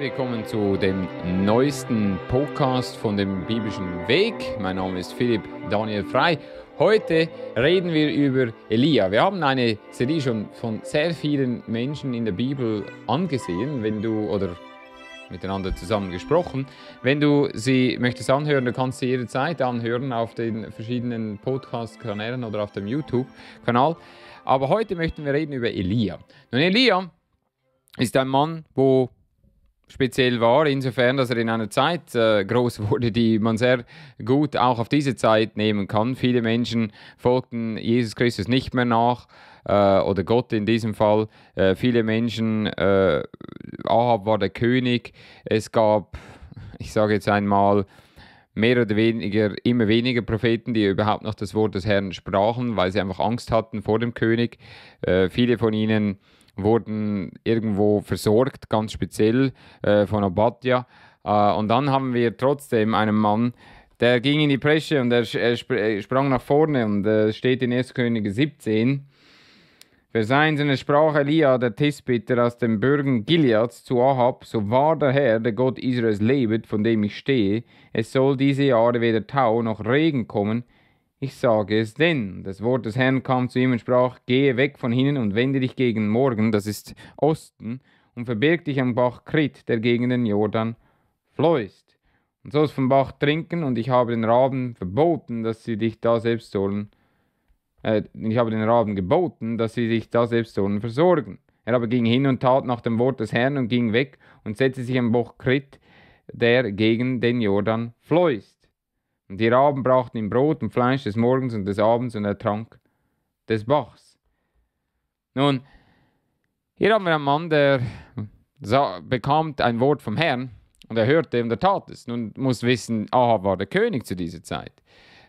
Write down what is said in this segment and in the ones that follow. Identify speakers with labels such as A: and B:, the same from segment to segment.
A: willkommen zu dem neuesten Podcast von dem biblischen Weg. Mein Name ist Philipp Daniel Frei. Heute reden wir über Elia. Wir haben eine Serie schon von sehr vielen Menschen in der Bibel angesehen, wenn du oder miteinander zusammen gesprochen. Wenn du sie möchtest anhören, dann kannst du sie jederzeit anhören auf den verschiedenen Podcast-Kanälen oder auf dem YouTube-Kanal. Aber heute möchten wir reden über Elia. Nun, Elia ist ein Mann, wo speziell war, insofern, dass er in einer Zeit äh, groß wurde, die man sehr gut auch auf diese Zeit nehmen kann. Viele Menschen folgten Jesus Christus nicht mehr nach äh, oder Gott in diesem Fall. Äh, viele Menschen, äh, Ahab war der König. Es gab, ich sage jetzt einmal, mehr oder weniger immer weniger Propheten, die überhaupt noch das Wort des Herrn sprachen, weil sie einfach Angst hatten vor dem König. Äh, viele von ihnen wurden irgendwo versorgt, ganz speziell äh, von Abatia. Äh, und dann haben wir trotzdem einen Mann, der ging in die Presche und er, er sprang nach vorne und äh, steht in 1. Könige 17. Vers 1, und Sprache sprach Elia, der Tisbiter aus den Bürgen Gileads zu Ahab, so wahr der Herr, der Gott Israels lebet, von dem ich stehe, es soll diese Jahre weder Tau noch Regen kommen, ich sage es denn. Das Wort des Herrn kam zu ihm und sprach, gehe weg von hinnen und wende dich gegen Morgen, das ist Osten, und verbirg dich am Bach Krit, der gegen den Jordan fleust. Und sollst vom Bach trinken, und ich habe den Raben verboten, dass sie dich da selbst sollen. Äh, ich habe den Raben geboten, dass sie dich da selbst sollen versorgen. Er aber ging hin und tat nach dem Wort des Herrn und ging weg und setzte sich am Bach Krit, der gegen den Jordan fleust. Und die Raben brachten ihm Brot und Fleisch des Morgens und des Abends und er trank des Bachs. Nun, hier haben wir einen Mann, der bekam ein Wort vom Herrn und er hörte und er tat es. Nun muss wissen, Ahab war der König zu dieser Zeit.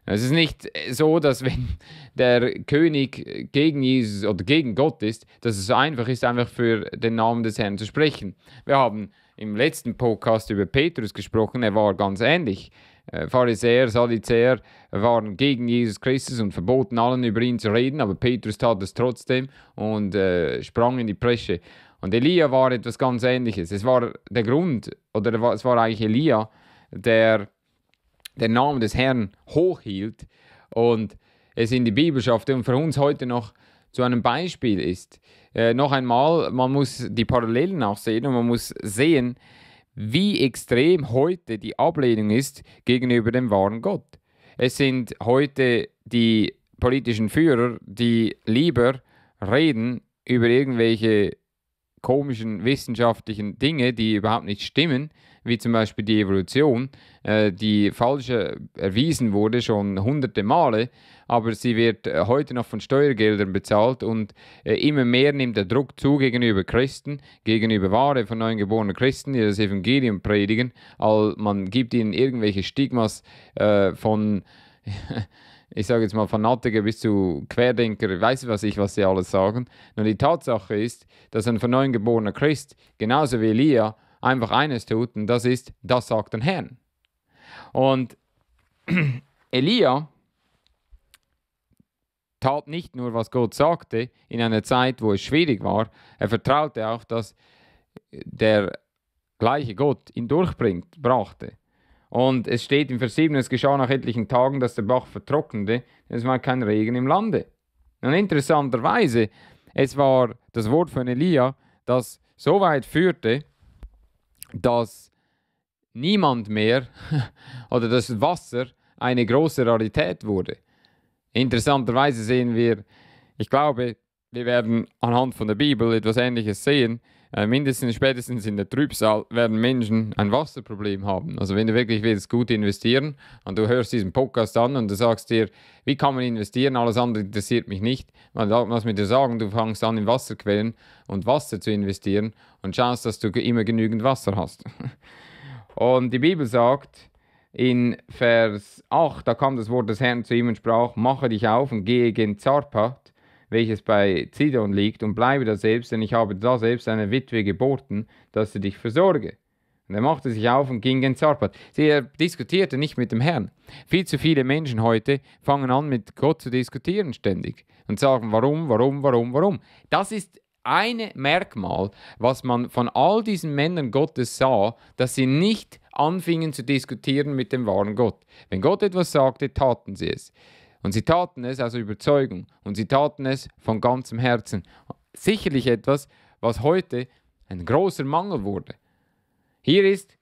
A: Es ist nicht so, dass wenn der König gegen Jesus oder gegen Gott ist, dass es so einfach ist, einfach für den Namen des Herrn zu sprechen. Wir haben im letzten Podcast über Petrus gesprochen, er war ganz ähnlich. Äh, Pharisäer, Sadizäer waren gegen Jesus Christus und verboten allen über ihn zu reden, aber Petrus tat es trotzdem und äh, sprang in die Presche. Und Elia war etwas ganz Ähnliches. Es war der Grund, oder es war eigentlich Elia, der den Namen des Herrn hochhielt und es in die Bibel schaffte und für uns heute noch zu einem Beispiel ist. Äh, noch einmal, man muss die Parallelen auch sehen und man muss sehen, wie extrem heute die Ablehnung ist gegenüber dem wahren Gott. Es sind heute die politischen Führer, die lieber reden über irgendwelche komischen wissenschaftlichen Dinge, die überhaupt nicht stimmen, wie zum Beispiel die Evolution, äh, die falsch äh, erwiesen wurde schon hunderte Male, aber sie wird äh, heute noch von Steuergeldern bezahlt und äh, immer mehr nimmt der Druck zu gegenüber Christen, gegenüber Ware von neugeborenen Christen, die das Evangelium predigen, all, man gibt ihnen irgendwelche Stigmas äh, von ich sage jetzt mal Fanatiker bis zu Querdenker, weiß was ich, was sie alles sagen. Nur die Tatsache ist, dass ein von neuem geborener Christ, genauso wie Elia, einfach eines tut und das ist, das sagt den Herrn. Und Elia tat nicht nur, was Gott sagte, in einer Zeit, wo es schwierig war, er vertraute auch, dass der gleiche Gott ihn durchbringt, brachte. Und es steht im Vers 7, es geschah nach etlichen Tagen, dass der Bach vertrocknete, denn es war kein Regen im Lande. Und interessanterweise, es war das Wort von Elia, das so weit führte, dass niemand mehr oder das Wasser eine große Rarität wurde. Interessanterweise sehen wir, ich glaube, wir werden anhand von der Bibel etwas Ähnliches sehen, äh, mindestens spätestens in der Trübsal werden Menschen ein Wasserproblem haben. Also wenn du wirklich willst gut investieren und du hörst diesen Podcast an und du sagst dir, wie kann man investieren, alles andere interessiert mich nicht, weil was mit dir sagen, du fängst an in Wasserquellen und Wasser zu investieren und schaust, dass du immer genügend Wasser hast. und die Bibel sagt, in Vers 8, da kam das Wort des Herrn zu ihm und sprach, mache dich auf und gehe gen Zarpat welches bei Zidon liegt, und bleibe da selbst, denn ich habe da selbst eine Witwe geboten, dass sie dich versorge. Und er machte sich auf und ging in Zarpat. Sie diskutierte nicht mit dem Herrn. Viel zu viele Menschen heute fangen an, mit Gott zu diskutieren ständig und sagen, warum, warum, warum, warum. Das ist ein Merkmal, was man von all diesen Männern Gottes sah, dass sie nicht anfingen zu diskutieren mit dem wahren Gott. Wenn Gott etwas sagte, taten sie es. Und sie taten es aus Überzeugung und sie taten es von ganzem Herzen. Sicherlich etwas, was heute ein großer Mangel wurde. Hier ist,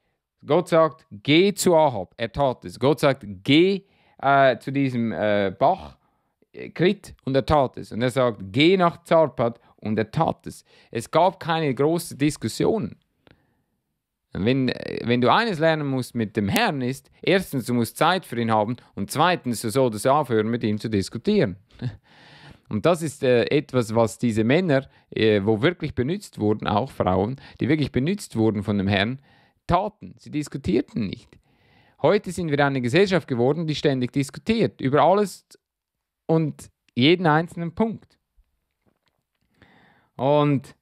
A: Gott sagt, geh zu Ahab. Er tat es. Gott sagt, geh äh, zu diesem äh, Bach, äh, Krit, und er tat es. Und er sagt, geh nach Zarpat, und er tat es. Es gab keine großen Diskussionen. Wenn, äh, wenn du eines lernen musst mit dem Herrn ist, erstens, du musst Zeit für ihn haben und zweitens, du solltest aufhören, mit ihm zu diskutieren. Und das ist äh, etwas, was diese Männer, äh, wo wirklich benützt wurden, auch Frauen, die wirklich benützt wurden von dem Herrn, taten. Sie diskutierten nicht. Heute sind wir eine Gesellschaft geworden, die ständig diskutiert über alles und jeden einzelnen Punkt. Und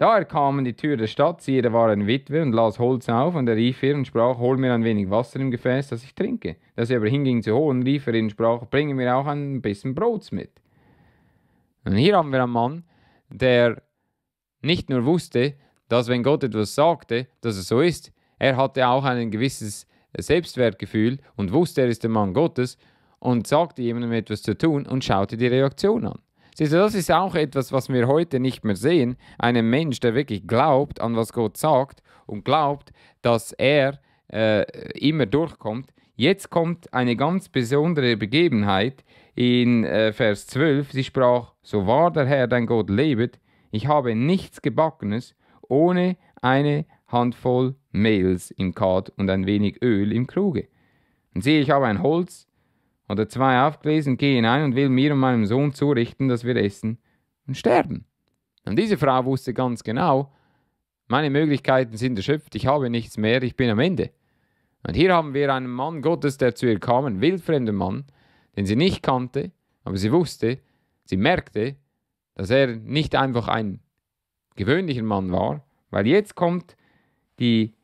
A: da er kam erkamen die Tür der Stadt, siehe, da war eine Witwe und las Holz auf, und er rief ihr und sprach, hol mir ein wenig Wasser im Gefäß, dass ich trinke. Da sie aber hinging zu holen, rief er ihr und sprach, bringe mir auch ein bisschen Brots mit. Und hier haben wir einen Mann, der nicht nur wusste, dass wenn Gott etwas sagte, dass es so ist, er hatte auch ein gewisses Selbstwertgefühl und wusste, er ist der Mann Gottes und sagte jemandem etwas zu tun und schaute die Reaktion an. Siehst du, das ist auch etwas, was wir heute nicht mehr sehen. Ein Mensch, der wirklich glaubt an was Gott sagt und glaubt, dass er äh, immer durchkommt. Jetzt kommt eine ganz besondere Begebenheit in äh, Vers 12. Sie sprach, so wahr der Herr dein Gott lebet, ich habe nichts gebackenes ohne eine Handvoll Mehls im Kart und ein wenig Öl im Kruge. Und siehe, ich habe ein Holz oder zwei aufgelesen, gehe hinein und will mir und meinem Sohn zurichten, dass wir essen und sterben. Und diese Frau wusste ganz genau, meine Möglichkeiten sind erschöpft, ich habe nichts mehr, ich bin am Ende. Und hier haben wir einen Mann Gottes, der zu ihr kam, einen wildfremden Mann, den sie nicht kannte, aber sie wusste, sie merkte, dass er nicht einfach ein gewöhnlicher Mann war, weil jetzt kommt die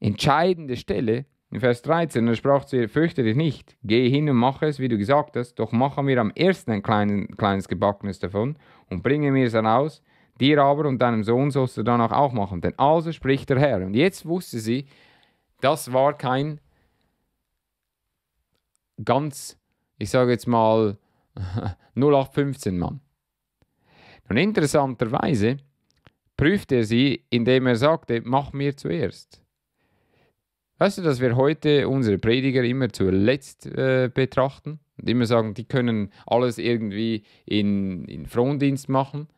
A: entscheidende Stelle, in Vers 13, er sprach zu ihr, fürchte dich nicht, gehe hin und mache es, wie du gesagt hast, doch mache mir am ersten ein klein, kleines Gebackenes davon und bringe mir es heraus, dir aber und deinem Sohn sollst du danach auch machen, denn also spricht der Herr. Und jetzt wusste sie, das war kein ganz, ich sage jetzt mal, 0815 Mann. Und interessanterweise prüfte er sie, indem er sagte, mach mir zuerst. Weißt du, dass wir heute unsere Prediger immer zuletzt äh, betrachten und immer sagen, die können alles irgendwie in, in Frondienst machen?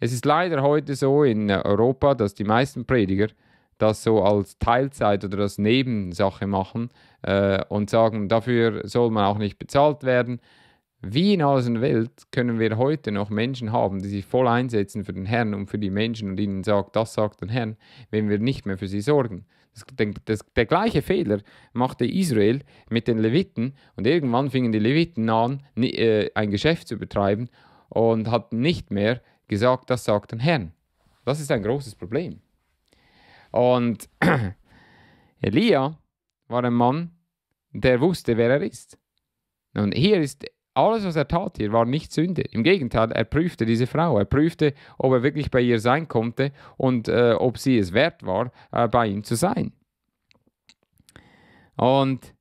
A: Es ist leider heute so in Europa, dass die meisten Prediger das so als Teilzeit oder als Nebensache machen äh, und sagen, dafür soll man auch nicht bezahlt werden. Wie in aller Welt können wir heute noch Menschen haben, die sich voll einsetzen für den Herrn und für die Menschen und ihnen sagt, das sagt der Herrn, wenn wir nicht mehr für sie sorgen? Das, der gleiche Fehler machte Israel mit den Leviten und irgendwann fingen die Leviten an, äh, ein Geschäft zu betreiben und hatten nicht mehr gesagt, das sagt den Herrn. Das ist ein großes Problem. Und Elia war ein Mann, der wusste, wer er ist. Und hier ist alles, was er tat hier, war nicht Sünde. Im Gegenteil, er prüfte diese Frau. Er prüfte, ob er wirklich bei ihr sein konnte und äh, ob sie es wert war, äh, bei ihm zu sein. Und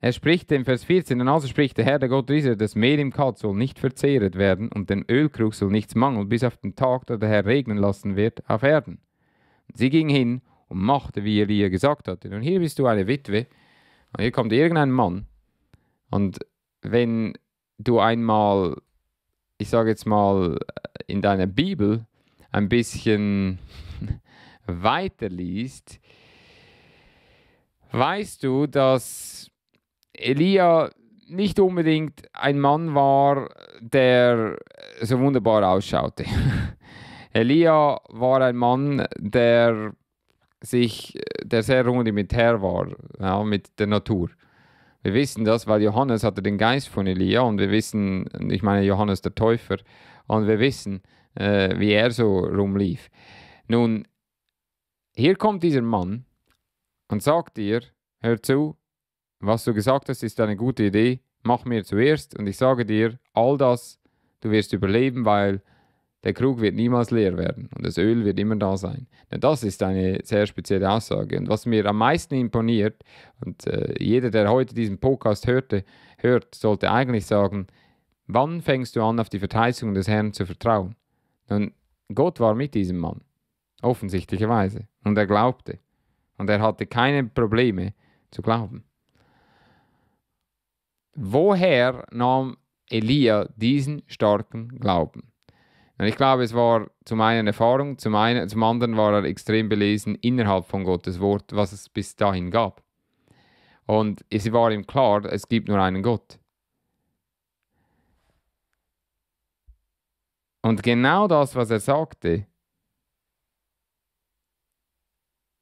A: er spricht im Vers 14, und also spricht der Herr, der Gott Israel, das Mehl im Kalb soll nicht verzehret werden und dem Ölkrug soll nichts mangeln, bis auf den Tag, da der Herr regnen lassen wird auf Erden. Und sie ging hin und machte, wie Elia gesagt hatte. Und hier bist du eine Witwe, und hier kommt irgendein Mann, und wenn du einmal, ich sage jetzt mal, in deiner Bibel ein bisschen weiterliest, weißt du, dass Elia nicht unbedingt ein Mann war, der so wunderbar ausschaute. Elia war ein Mann, der sich, der sehr rudimentär war ja, mit der Natur. Wir wissen das, weil Johannes hatte den Geist von Elia und wir wissen, ich meine Johannes der Täufer, und wir wissen, äh, wie er so rumlief. Nun, hier kommt dieser Mann und sagt dir, hör zu, was du gesagt hast, ist eine gute Idee, mach mir zuerst und ich sage dir, all das, du wirst überleben, weil der Krug wird niemals leer werden und das Öl wird immer da sein. Denn das ist eine sehr spezielle Aussage. Und was mir am meisten imponiert, und äh, jeder, der heute diesen Podcast hörte, hört, sollte eigentlich sagen, wann fängst du an, auf die Verteidigung des Herrn zu vertrauen? Nun, Gott war mit diesem Mann, offensichtlicherweise, und er glaubte. Und er hatte keine Probleme zu glauben. Woher nahm Elia diesen starken Glauben? Und ich glaube, es war zum einen Erfahrung, zum, einen, zum anderen war er extrem belesen innerhalb von Gottes Wort, was es bis dahin gab. Und es war ihm klar, es gibt nur einen Gott. Und genau das, was er sagte,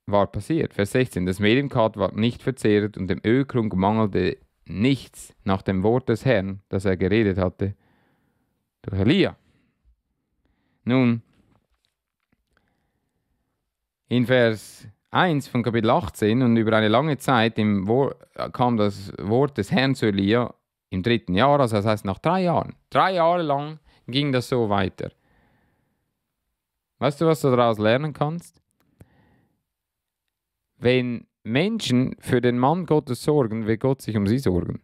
A: war passiert. Vers 16. Das Medienkat war nicht verzehrt und dem Ölkrunk mangelte nichts nach dem Wort des Herrn, das er geredet hatte, durch Elia. Nun, in Vers 1 von Kapitel 18 und über eine lange Zeit kam das Wort des Herrn zu Elia im dritten Jahr, also das heißt nach drei Jahren. Drei Jahre lang ging das so weiter. Weißt du, was du daraus lernen kannst? Wenn Menschen für den Mann Gottes sorgen, wird Gott sich um sie sorgen.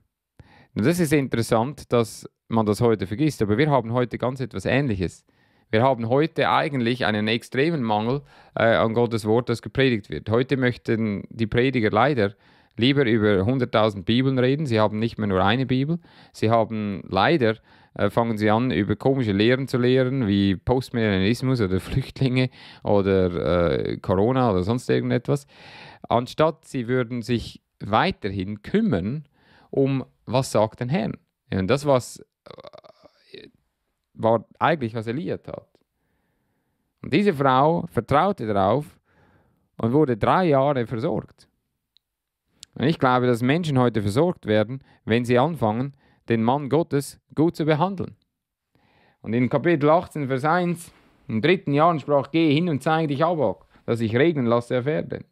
A: Und das ist interessant, dass man das heute vergisst, aber wir haben heute ganz etwas Ähnliches. Wir haben heute eigentlich einen extremen Mangel äh, an Gottes Wort, das gepredigt wird. Heute möchten die Prediger leider lieber über 100.000 Bibeln reden. Sie haben nicht mehr nur eine Bibel. Sie haben leider äh, fangen sie an, über komische Lehren zu lehren, wie Postmillennialismus oder Flüchtlinge oder äh, Corona oder sonst irgendetwas. Anstatt sie würden sich weiterhin kümmern um, was sagt der Herr. und das, was war eigentlich, was Elia tat. Und diese Frau vertraute darauf und wurde drei Jahre versorgt. Und ich glaube, dass Menschen heute versorgt werden, wenn sie anfangen, den Mann Gottes gut zu behandeln. Und in Kapitel 18, Vers 1, im dritten Jahr sprach, geh hin und zeige dich Abak, dass ich regnen lasse auf Erden.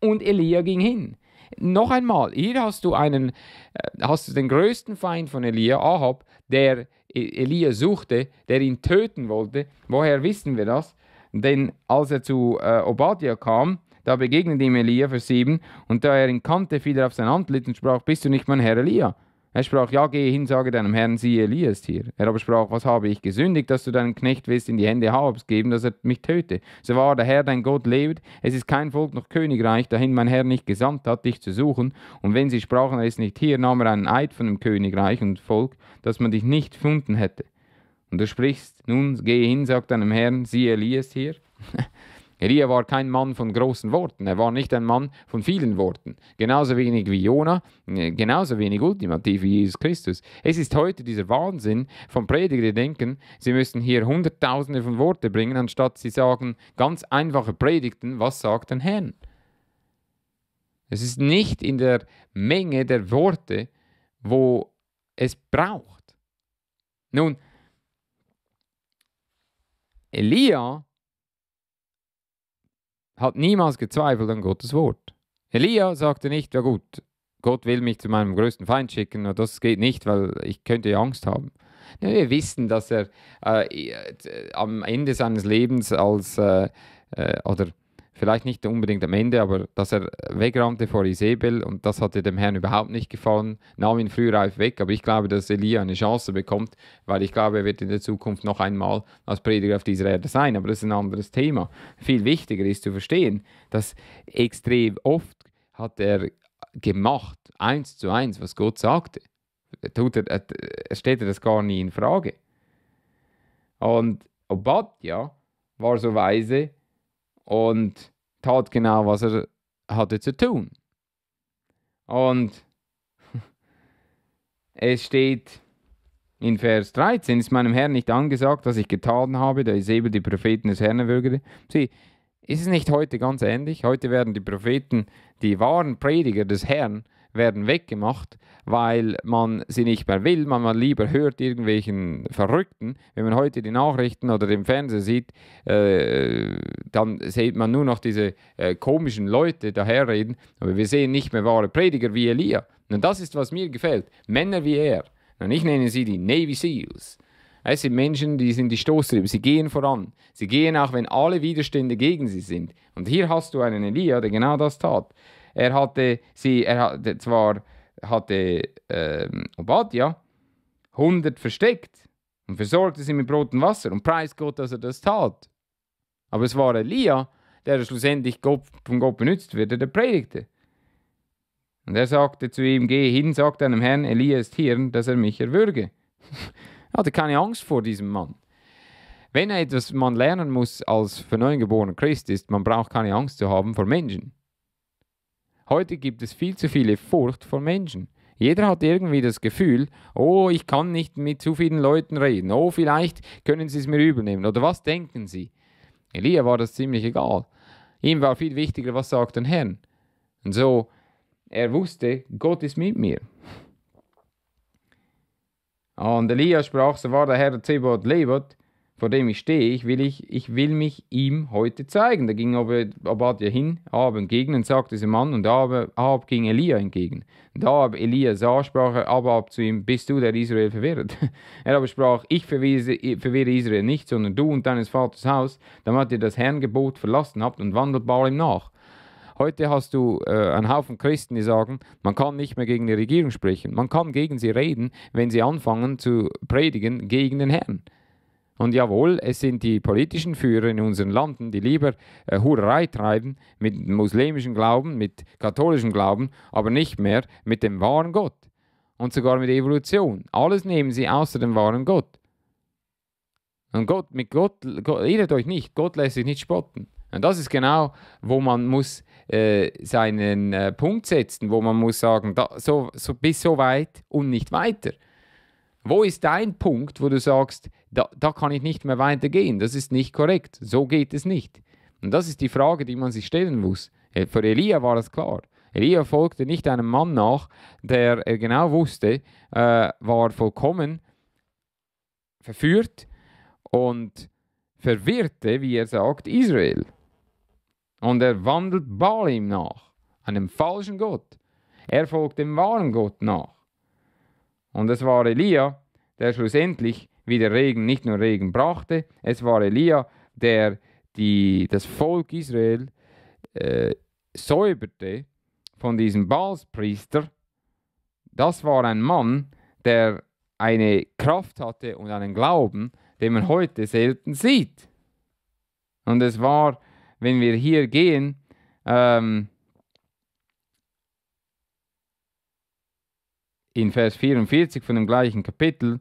A: Und Elia ging hin. Noch einmal, hier hast du, einen, äh, hast du den größten Feind von Elia, Ahab, der E-, Elia suchte, der ihn töten wollte. Woher wissen wir das? Denn als er zu äh, Obadja kam, da begegnete ihm Elia, Vers 7, und da er ihn kannte, fiel er auf sein Antlitz und sprach, bist du nicht mein Herr Elia? Er sprach, ja, gehe hin, sage deinem Herrn, siehe, Elia ist hier. Er aber sprach, was habe ich gesündigt, dass du deinen Knecht willst in die Hände Habs geben, dass er mich töte? So wahr der Herr, dein Gott, lebt, es ist kein Volk noch Königreich, dahin mein Herr nicht gesandt hat, dich zu suchen. Und wenn sie sprachen, er ist nicht hier, nahm er einen Eid von dem Königreich und Volk, dass man dich nicht gefunden hätte. Und du sprichst, nun, gehe hin, sage deinem Herrn, siehe, Elia ist hier. Elia war kein Mann von großen Worten, er war nicht ein Mann von vielen Worten, genauso wenig wie Jona, äh, genauso wenig ultimativ wie Jesus Christus. Es ist heute dieser Wahnsinn von Prediger, die denken, sie müssen hier Hunderttausende von Worten bringen, anstatt sie sagen ganz einfache Predigten, was sagt ein Herrn? Es ist nicht in der Menge der Worte, wo es braucht. Nun, Elia hat niemals gezweifelt an Gottes Wort. Elia sagte nicht, ja gut, Gott will mich zu meinem größten Feind schicken, aber das geht nicht, weil ich könnte Angst haben. Wir wissen, dass er äh, äh, am Ende seines Lebens als äh, äh, oder vielleicht nicht unbedingt am Ende, aber dass er wegrannte vor Isabel und das hatte dem Herrn überhaupt nicht gefallen, nahm ihn frühreif weg. Aber ich glaube, dass Elia eine Chance bekommt, weil ich glaube, er wird in der Zukunft noch einmal als Prediger auf dieser Erde sein. Aber das ist ein anderes Thema. Viel wichtiger ist zu verstehen, dass extrem oft hat er gemacht, eins zu eins, was Gott sagte. Tut er, er steht das gar nie in Frage. Und Obadja war so weise, und tat genau, was er hatte zu tun. Und es steht in Vers 13, ist meinem Herrn nicht angesagt, dass ich getan habe, da ist eben die Propheten des Herrn erwürgte. Sieh, ist es nicht heute ganz ähnlich? Heute werden die Propheten, die wahren Prediger des Herrn, werden weggemacht, weil man sie nicht mehr will, man, man lieber hört irgendwelchen Verrückten. Wenn man heute die Nachrichten oder den Fernseher sieht, äh, dann sieht man nur noch diese äh, komischen Leute daherreden, aber wir sehen nicht mehr wahre Prediger wie Elia. Und das ist, was mir gefällt. Männer wie er. Und ich nenne sie die Navy Seals. Es sind Menschen, die sind die Stoßtriebe. Sie gehen voran. Sie gehen auch, wenn alle Widerstände gegen sie sind. Und hier hast du einen Elia, der genau das tat. Er hatte sie, er hatte zwar hatte ähm, Obadiah 100 versteckt und versorgte sie mit Brot und Wasser und preis Gott, dass er das tat. Aber es war Elia, der schlussendlich von Gott benutzt wird, der predigte. Und er sagte zu ihm, geh hin, sag deinem Herrn, Elia ist hier, dass er mich erwürge. er hatte keine Angst vor diesem Mann. Wenn etwas man lernen muss als für neugeborener Christ ist, man braucht keine Angst zu haben vor Menschen. Heute gibt es viel zu viele Furcht vor Menschen. Jeder hat irgendwie das Gefühl, oh, ich kann nicht mit zu vielen Leuten reden, oh, vielleicht können sie es mir übel nehmen oder was denken sie? Elia war das ziemlich egal. Ihm war viel wichtiger, was sagt der Herrn. Und so, er wusste, Gott ist mit mir. Ah, und Elia sprach, so war der Herr Zebot lebet, vor dem ich stehe, ich will, ich, ich will mich ihm heute zeigen. Da ging Obadja hin, Ahab entgegen und sagte diesem Mann, und Ahab, Ahab ging Elia entgegen. Und Ahab Elia sah, sprach er Ahab zu ihm, bist du, der Israel verwirrt? er aber sprach, ich verwirre, verwirre Israel nicht, sondern du und deines Vaters Haus, damit ihr das Herrngebot verlassen habt und wandelt ihm nach. Heute hast du äh, einen Haufen Christen, die sagen, man kann nicht mehr gegen die Regierung sprechen. Man kann gegen sie reden, wenn sie anfangen zu predigen gegen den Herrn. Und jawohl, es sind die politischen Führer in unseren Landen, die lieber äh, Hurerei treiben mit muslimischem Glauben, mit katholischem Glauben, aber nicht mehr mit dem wahren Gott. Und sogar mit Evolution. Alles nehmen sie außer dem wahren Gott. Und Gott, mit Gott, Gott irrt euch nicht, Gott lässt sich nicht spotten. Und das ist genau, wo man muss äh, seinen äh, Punkt setzen, wo man muss sagen, da, so, so, bis so weit und nicht weiter. Wo ist dein Punkt, wo du sagst, da, da kann ich nicht mehr weitergehen, das ist nicht korrekt, so geht es nicht? Und das ist die Frage, die man sich stellen muss. Äh, für Elia war das klar. Elia folgte nicht einem Mann nach, der er äh, genau wusste, äh, war vollkommen verführt und verwirrte, wie er sagt, Israel. Und er wandelt Balim nach, einem falschen Gott. Er folgt dem wahren Gott nach. Und es war Elia, der schlussendlich wieder Regen, nicht nur Regen brachte, es war Elia, der die, das Volk Israel äh, säuberte von diesem Balspriester. Das war ein Mann, der eine Kraft hatte und einen Glauben, den man heute selten sieht. Und es war, wenn wir hier gehen, ähm, in Vers 44 von dem gleichen Kapitel.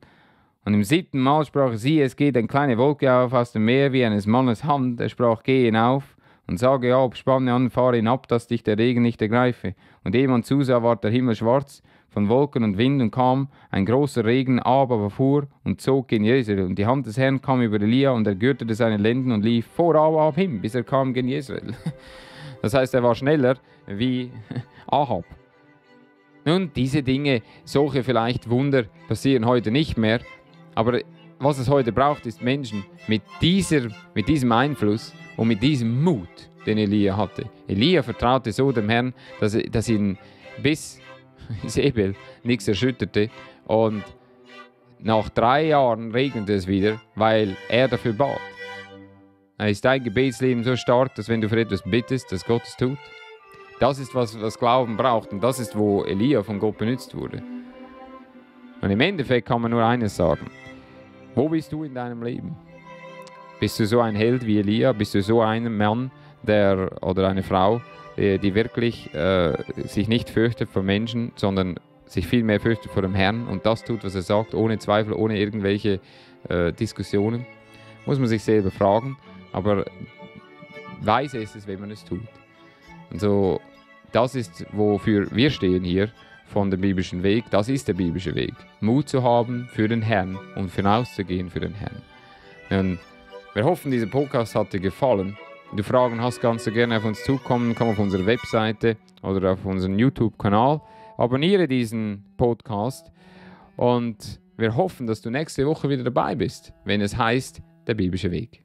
A: Und im siebten Mal sprach sie, es geht eine kleine Wolke auf aus dem Meer wie eines Mannes Hand. Er sprach, geh hinauf und sage ab, spanne an, fahre hinab, dass dich der Regen nicht ergreife. Und ehe man zusah, ward der Himmel schwarz von Wolken und Wind und kam ein großer Regen, ab, aber fuhr und zog gen Jeser. Und die Hand des Herrn kam über Elia und er gürtete seine Lenden und lief vor ab hin, bis er kam gen Jezreel. Das heißt, er war schneller wie Ahab. Nun, diese Dinge, solche vielleicht Wunder, passieren heute nicht mehr, aber was es heute braucht, ist Menschen mit, dieser, mit diesem Einfluss und mit diesem Mut, den Elia hatte. Elia vertraute so dem Herrn, dass, dass ihn bis Sebel nichts erschütterte und nach drei Jahren regnete es wieder, weil er dafür bat. Ist dein Gebetsleben so stark, dass wenn du für etwas bittest, dass Gott es tut? Das ist, was, was Glauben braucht und das ist, wo Elia von Gott benützt wurde. Und im Endeffekt kann man nur eines sagen. Wo bist du in deinem Leben? Bist du so ein Held wie Elia? Bist du so ein Mann der, oder eine Frau, die, die wirklich äh, sich nicht fürchtet vor Menschen, sondern sich vielmehr fürchtet vor dem Herrn und das tut, was er sagt, ohne Zweifel, ohne irgendwelche äh, Diskussionen? Muss man sich selber fragen, aber weise ist es, wenn man es tut. Also, das ist, wofür wir stehen hier von dem biblischen Weg. Das ist der biblische Weg. Mut zu haben für den Herrn und hinauszugehen für den Herrn. Und wir hoffen, dieser Podcast hat dir gefallen. Wenn du Fragen hast, kannst du gerne auf uns zukommen. Komm auf unsere Webseite oder auf unseren YouTube-Kanal. Abonniere diesen Podcast und wir hoffen, dass du nächste Woche wieder dabei bist, wenn es heißt, der biblische Weg.